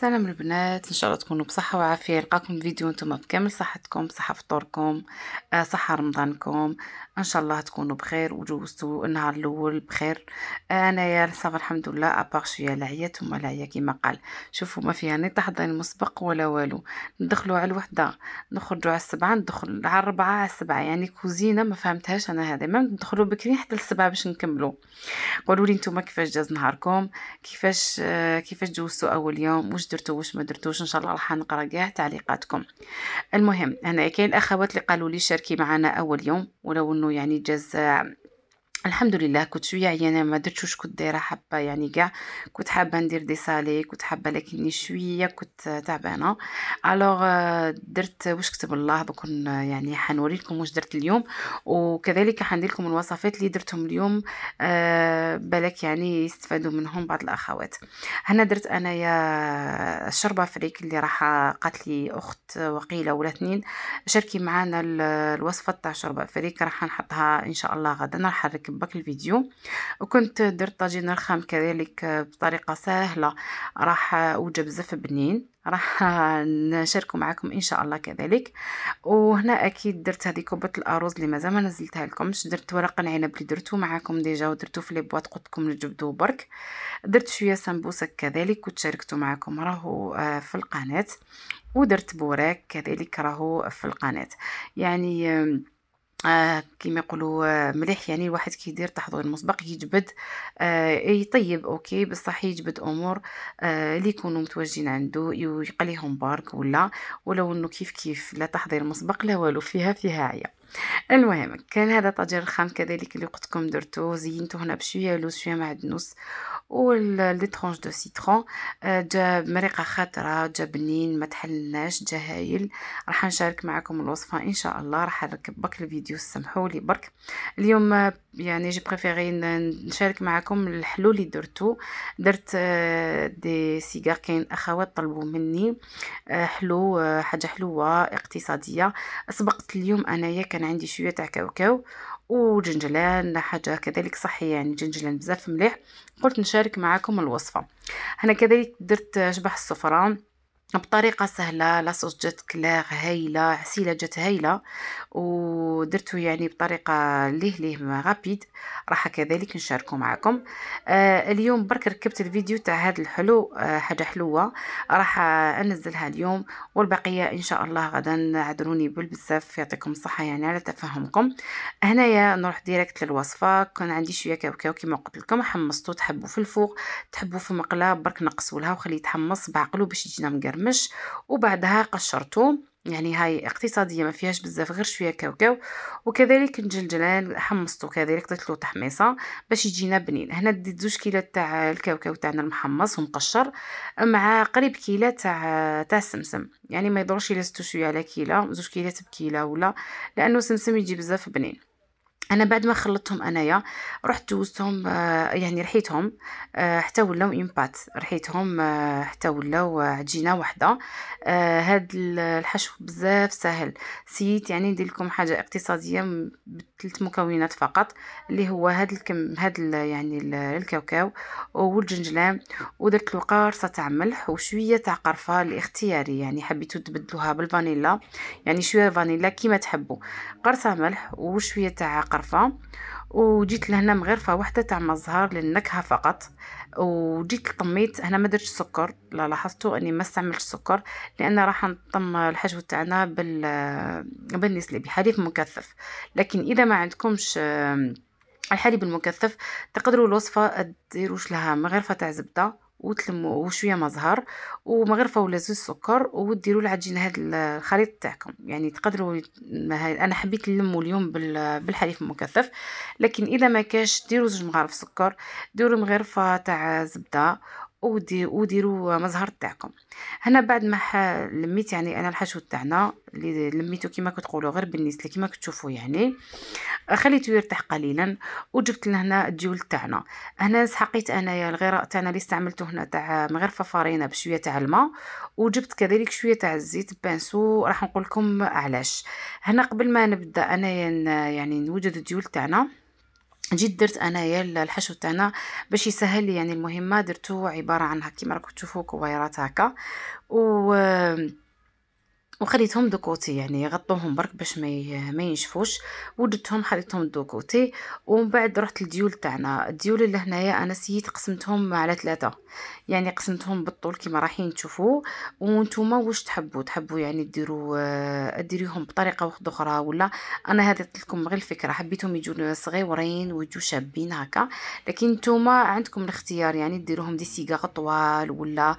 سلام البنات ان شاء الله تكونوا بصحه وعافيه نلقاكم فيديو نتوما بكامل صحتكم بصحه فطوركم آه، صحه رمضانكم ان شاء الله تكونوا بخير وجوزتوا النهار الاول بخير آه، انايا صافا الحمد لله ابار شويه لعيه ثم لعيا كما قال شوفوا ما فيها ني تحضير مسبق ولا والو ندخلوا على الوحده نخرجوا على السبعه ندخل على الربعه على السبعه يعني كوزينه ما فهمتهاش انا هذه ما ندخلوا بكري حتى السبعه باش نكملوا قولوا لي نتوما كيفاش جاز نهاركم كيفاش آه، كيفاش جوزتوا اول يوم واش درتو واش ما درتوش ان شاء الله راح نقرا كاع تعليقاتكم المهم هنا كاين الاخوات اللي قالوا لي شاركي معنا اول يوم ولو انه يعني جاز الحمد لله كنت شويه عيانه ما درتش واش كنت دايره حابه يعني كاع كنت حابه ندير دي سالي كنت حابه لكني شويه كنت تعبانه الوغ آه، درت واش كتب الله بكون آه، يعني حنوريكم واش درت اليوم وكذلك حندير لكم الوصفات اللي درتهم اليوم آه، بالك يعني يستفادوا منهم بعض الاخوات هنا درت انايا الشربه فريك اللي راح قالت لي اخت وقيله ولا اثنين شاركي معانا الوصفه تاع شربه فريك راح نحطها ان شاء الله غدا راح نركب باك الفيديو وكنت درت طاجين الخام كذلك بطريقه سهله راح وجه بزاف بنين راح نشارك معكم ان شاء الله كذلك وهنا اكيد درت هذه كوبه الارز اللي مازال ما نزلتها لكمش درت ورق العنب اللي درتو معكم ديجا ودرتو في لي بواط قلت لكم نجبدو برك درت شويه سمبوسك كذلك وتشاركته معكم راهو آه، في القناه ودرت بوراك كذلك راهو في القناه يعني آه كما يقولوا آه مليح يعني الواحد كيدير تحضير مسبق يجبد آه يطيب اوكي بصح يجبد امور آه، اللي يكونوا متواجدين عنده يقليهم بارك ولا ولو انه كيف كيف لا تحضير مسبق لا والو فيها فيها عيا المهم كان هذا طاجين الخام كذلك اللي قلتكم درتو زينته هنا بشويه لوز شويه معدنوس ولي طرونج دو سيترون آه، جا مريقه خاطره جا بنين ما تحلناش جا هايل راح نشارك معكم الوصفه ان شاء الله راح نركب بك الفيديو سمحوا لي برك اليوم يعني جي بريفيري نشارك معكم الحلول اللي درتو درت آه، دي سيجار كاين اخوات طلبوا مني آه، حلو آه، حاجه حلوه اقتصاديه سبقت اليوم انايا كان عندي شويه تاع كاوكاو وجنجلان حاجه كذلك صحيه يعني جنجلان بزاف مليح قلت نشارك معكم الوصفه هنا كذلك درت شبح الصفران بطريقه سهله لاصوص جات كلاغ هايله عسيله جات هايله ودرتو يعني بطريقه ليه ليه غابيد راح كذلك نشاركو معكم آه اليوم برك ركبت الفيديو تاع هذا الحلو آه حاجه حلوه راح انزلها اليوم والبقيه ان شاء الله غدا عذروني بالبزاف يعطيكم الصحه يعني على تفهمكم هنايا نروح ديريكت للوصفه كان عندي شويه كاوكاو كيما قلت لكم حمصتو تحبوا في الفوق تحبوا في مقله برك نقصولها لها وخليه يتحمص بعقلو باش يجينا مقرم مقرمش وبعدها قشرته يعني هاي اقتصاديه ما فيهاش بزاف غير شويه كاوكاو وكذلك الجلجلان حمصته كذلك درت له تحميصه باش يجينا بنين هنا ديت زوج كيلو تاع الكاوكاو تاعنا المحمص ومقشر مع قريب كيلة تاع تاع السمسم يعني ما يضرش الا زدتو شويه على كيلة زوج كيلات بكيلة ولا لانه السمسم يجي بزاف بنين انا بعد ما خلطتهم انايا رحت دوزتهم آه يعني رحيتهم آه حتى ولاو امبات رحيتهم آه حتى ولاو آه، عجينه وحده آه، هاد الحشو بزاف سهل سيت يعني ندير لكم حاجه اقتصاديه بثلاث مكونات فقط اللي هو هاد الكم هاد الـ يعني الـ الكاوكاو والجنجلان ودرت له قارصه تاع ملح وشويه تاع قرفه الاختياري يعني حبيتو تبدلوها بالفانيلا يعني شويه فانيلا كيما تحبوا قرصه ملح وشويه تاع القرفه وجيت لهنا مغرفه واحده تاع مزهر للنكهه فقط وجيت لطميت هنا ما درتش سكر لا لاحظتوا اني ما استعملتش سكر لان راح نطم الحشو تاعنا بال بالنسلي بحليب مكثف لكن اذا ما عندكمش الحليب المكثف تقدروا الوصفه ديروش لها مغرفه تاع زبده وتلموه وشويه زهر ومغرفه ولا زوج سكر وديروا العجينه هاد الخليط تاعكم يعني تقدروا انا حبيت نلمو اليوم بالحليب المكثف لكن اذا ما كاش ديروا زوج مغارف سكر ديروا مغرفه تاع زبده وديروا مزهر تاعكم هنا بعد ما لميت يعني انا الحشو تاعنا اللي لميته كيما كتقولوا غير بالنسله كيما كتشوفوا يعني آه، خليته يرتاح قليلا وجبت لهنا الديول تاعنا هنا سحقيت انايا الغراء تاعنا اللي استعملته هنا تاع مغرفه فارينة بشويه تاع الماء وجبت كذلك شويه تاع الزيت بانسو راح نقول لكم علاش هنا قبل ما نبدا انايا يعني نوجد الديول تاعنا جيت درت انايا الحشو تاعنا باش يسهل لي يعني المهمه درتو عباره عن كيما راكم تشوفوا كويرات هكا و وخليتهم دوكوتي يعني غطوهم برك باش ما ما ينشفوش ودتهم خليتهم دوكوتي ومن بعد رحت للديول تاعنا الديول اللي هنايا انا سيت قسمتهم على ثلاثه يعني قسمتهم بالطول كما رايحين تشوفوا وانتم واش تحبوا تحبوا يعني ديروا آه، ديريهم بطريقه واحده اخرى ولا انا هذه لكم غير الفكره حبيتهم يجوا صغيورين ويجوا شابين هكا لكن نتوما عندكم الاختيار يعني ديروهم دي سيغا طوال ولا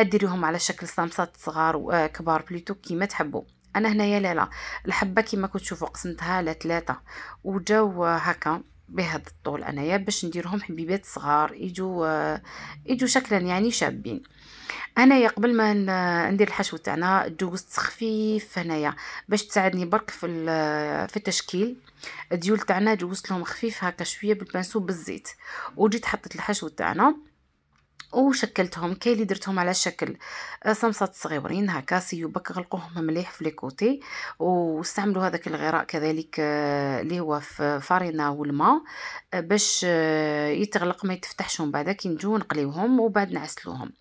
ديروهم على شكل صامصات صغار وكبار آه، بليتو كيما ما تحبوا انا هنايا يا لالا الحبه كيما كنت تشوفوا قسمتها لثلاثه وجاو هكا بهذا الطول انايا باش نديرهم حبيبات صغار يجوا يجوا شكلا يعني شابين انايا قبل ما ندير الحشو تاعنا دوزت خفيف هنايا باش تساعدني برك في في التشكيل الديول تاعنا جوزت لهم خفيف هكا شويه بالبانسو بالزيت وجيت حطيت الحشو تاعنا وشكلتهم كاين اللي درتهم على شكل آه، صمصات صغيورين هكا سيوبك غلقوهم مليح في ليكوتي واستعملوا هذاك الغراء كذلك آه، اللي هو في فارينا والماء آه، باش يتغلق ما يتفتحش ومن بعد كي نجيو نقليوهم وبعد نعسلوهم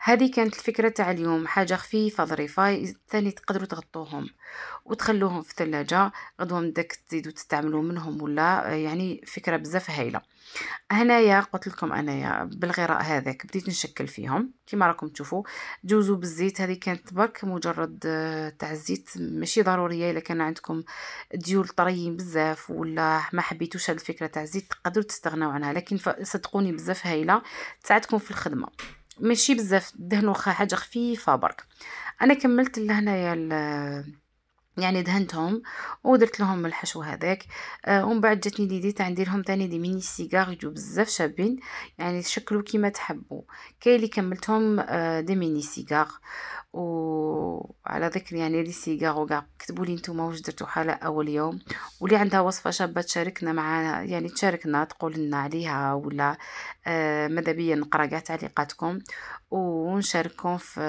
هذه كانت الفكره تاع اليوم حاجه خفيفه ظريفه ثاني تقدروا تغطوهم وتخلوهم في الثلاجه غدوه من داك تزيدوا تستعملوا منهم ولا يعني فكره بزاف هايله هنايا قلت لكم انايا بالغراء هذاك بديت نشكل فيهم كما راكم تشوفوا دوزوا بالزيت هذه كانت برك مجرد آه، تاع الزيت ماشي ضروريه الا كان عندكم ديول طريين بزاف ولا ما حبيتوش هذه الفكره تاع الزيت تقدروا تستغناو عنها لكن صدقوني بزاف هايله تساعدكم في الخدمه ماشي بزاف دهنوا حاجه خفيفه برك انا كملت لهنايا يعني دهنتهم ودرت لهم الحشو هذاك آه ومن بعد جاتني ليدي تاع ندير لهم ثاني دي ميني سيجار يجوا بزاف شابين يعني شكلوا كيما تحبوا كاين اللي كملتهم آه دي ميني سيجار وعلى ذكر يعني لي سيجار وكاع كتبوا لي نتوما واش درتو حالة اول يوم واللي عندها وصفه شابه تشاركنا معاها يعني تشاركنا تقول لنا عليها ولا آه ماذا بيا نقرا كاع تعليقاتكم ونشارككم في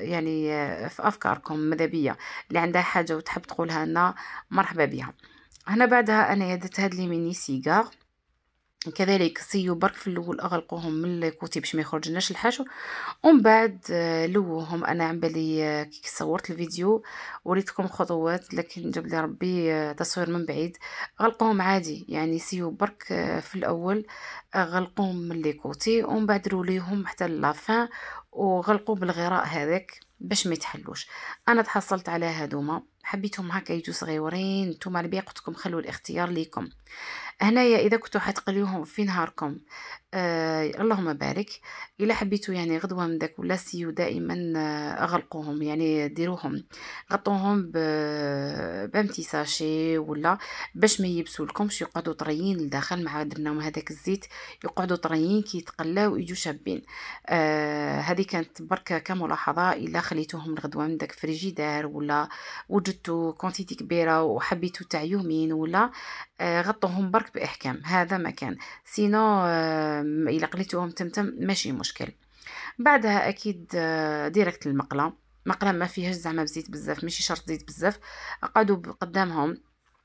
يعني في افكاركم ماذا اللي عندها حاجه وتحب تقولها لنا مرحبا بها هنا بعدها انا درت هاد لي ميني سيجار كذلك سيو برك في الاول اغلقوهم من الكوتي باش ما يخرجناش الحشو ومن بعد آه، لوهم انا عم بالي آه، كي صورت الفيديو وريتكم خطوات لكن جاب لي ربي آه، تصوير من بعيد غلقوهم عادي يعني سيو برك في الاول غلقوهم من الكوتي ومن بعد روليهم حتى لافان وغلقوا بالغراء هذاك باش ما يتحلوش انا تحصلت على هادوما حبيتهم هكا يجوا صغيورين نتوما البيع قلت لكم خلوا الاختيار ليكم هنايا اذا كنتو حتقليوهم في نهاركم آه اللهم بارك الا حبيتو يعني غدوه من داك ولا سيو دائما اغلقوهم آه، يعني ديروهم غطوهم بامتي ساشي ولا باش ما يبسوا لكمش يقعدوا طريين لداخل مع درناهم هذاك الزيت يقعدوا طريين كيتقلاو ويجوا شابين آه هذه كانت بركه كملاحظه الا خليتوهم الغدوه من داك فريجيدار ولا وجدتو كونتيتي كبيره وحبيتو تاع يومين ولا آه غطوهم برك الفرق باحكام هذا مكان سينو الا قليتوهم تمتم ماشي مشكل بعدها اكيد آه، ديريكت المقله مقله ما فيهاش زعما بزيت بزاف ماشي شرط زيت بزاف قعدوا قدامهم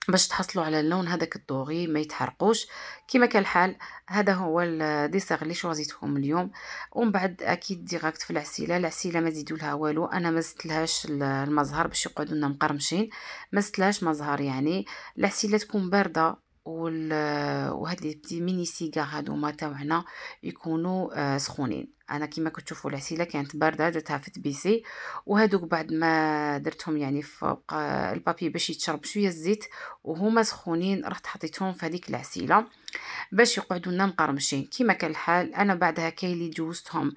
باش تحصلوا على اللون هذاك الدوغي ما يتحرقوش كما كان الحال هذا هو الديسير اللي شوزيتهم اليوم ومن بعد اكيد ديريكت في العسيله العسيله ما زيدوا لها والو انا ما زدتلهاش المزهر باش يقعدوا لنا مقرمشين ما زدتلهاش مزهر يعني العسيله تكون بارده وال وهاد لي بتي ميني هادو هادوما تاعنا يكونوا آه، سخونين انا كيما كتشوفوا العسيله كانت بارده درتها في تبيسي وهادوك بعد ما درتهم يعني فوق البابي باش يتشرب شويه الزيت وهما سخونين رحت حطيتهم في هذيك العسيله باش يقعدوا لنا مقرمشين كيما كان الحال انا بعدها كاين اللي جوزتهم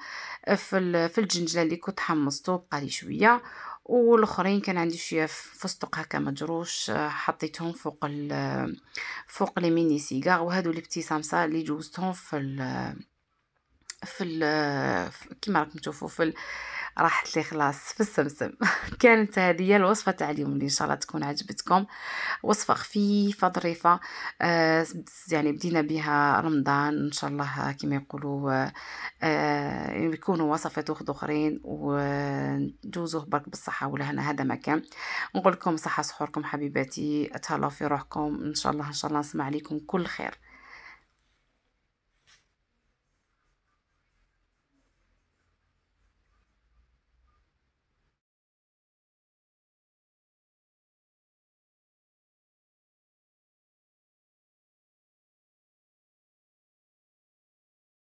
في الجنجله اللي كنت حمصته بقى لي شويه والاخرين كان عندي شويه فستق هكا مجروش حطيتهم فوق ال فوق لي ميني سيجار وهادو لي بتي سامسا اللي جوزتهم في ال في ال كيما راكم تشوفوا في راحت لي خلاص في السمسم كانت هذه الوصفه تاع اليوم اللي ان شاء الله تكون عجبتكم وصفه خفيفه ظريفه آه يعني بدينا بها رمضان ان شاء الله كما يقولوا آه يعني يكونوا وصفات اخرين وجوزوه برك بالصحه ولهنا هذا مكان نقول لكم صحه سحوركم حبيباتي تهلاو في روحكم ان شاء الله ان شاء الله نسمع عليكم كل خير